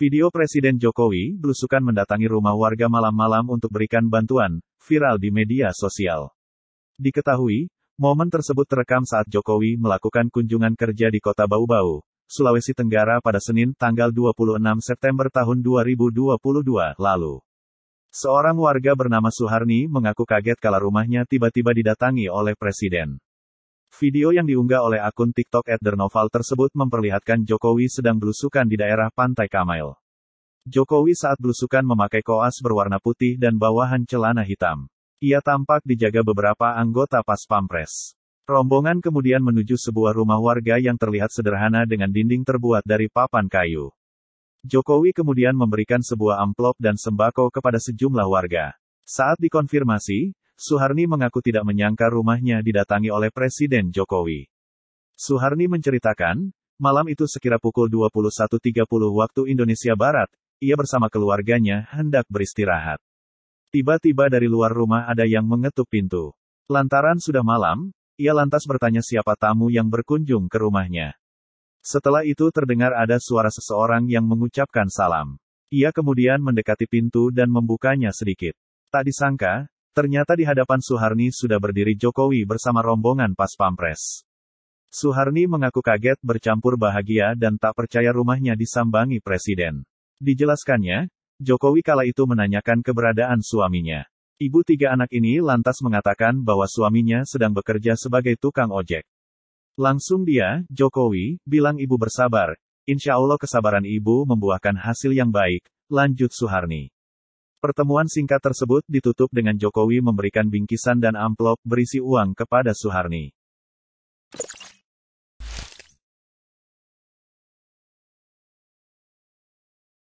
Video Presiden Jokowi belusukan mendatangi rumah warga malam-malam untuk berikan bantuan, viral di media sosial. Diketahui, momen tersebut terekam saat Jokowi melakukan kunjungan kerja di Kota Bau-Bau, Sulawesi Tenggara pada Senin tanggal 26 September tahun 2022 lalu. Seorang warga bernama Suharni mengaku kaget kala rumahnya tiba-tiba didatangi oleh presiden. Video yang diunggah oleh akun TikTok @dernoval tersebut memperlihatkan Jokowi sedang berusukan di daerah Pantai Kamail. Jokowi saat berusukan memakai koas berwarna putih dan bawahan celana hitam. Ia tampak dijaga beberapa anggota pas pampres. Rombongan kemudian menuju sebuah rumah warga yang terlihat sederhana dengan dinding terbuat dari papan kayu. Jokowi kemudian memberikan sebuah amplop dan sembako kepada sejumlah warga. Saat dikonfirmasi, Suharni mengaku tidak menyangka rumahnya didatangi oleh Presiden Jokowi. Suharni menceritakan, malam itu sekira pukul 21.30 waktu Indonesia Barat, ia bersama keluarganya hendak beristirahat. Tiba-tiba dari luar rumah ada yang mengetuk pintu. Lantaran sudah malam, ia lantas bertanya siapa tamu yang berkunjung ke rumahnya. Setelah itu terdengar ada suara seseorang yang mengucapkan salam. Ia kemudian mendekati pintu dan membukanya sedikit. Tak disangka, Ternyata di hadapan Suharni sudah berdiri Jokowi bersama rombongan pas pampres. Suharni mengaku kaget bercampur bahagia dan tak percaya rumahnya disambangi presiden. Dijelaskannya, Jokowi kala itu menanyakan keberadaan suaminya. Ibu tiga anak ini lantas mengatakan bahwa suaminya sedang bekerja sebagai tukang ojek. Langsung dia, Jokowi, bilang ibu bersabar, insya Allah kesabaran ibu membuahkan hasil yang baik, lanjut Suharni. Pertemuan singkat tersebut ditutup dengan Jokowi memberikan bingkisan dan amplop berisi uang kepada Suharni.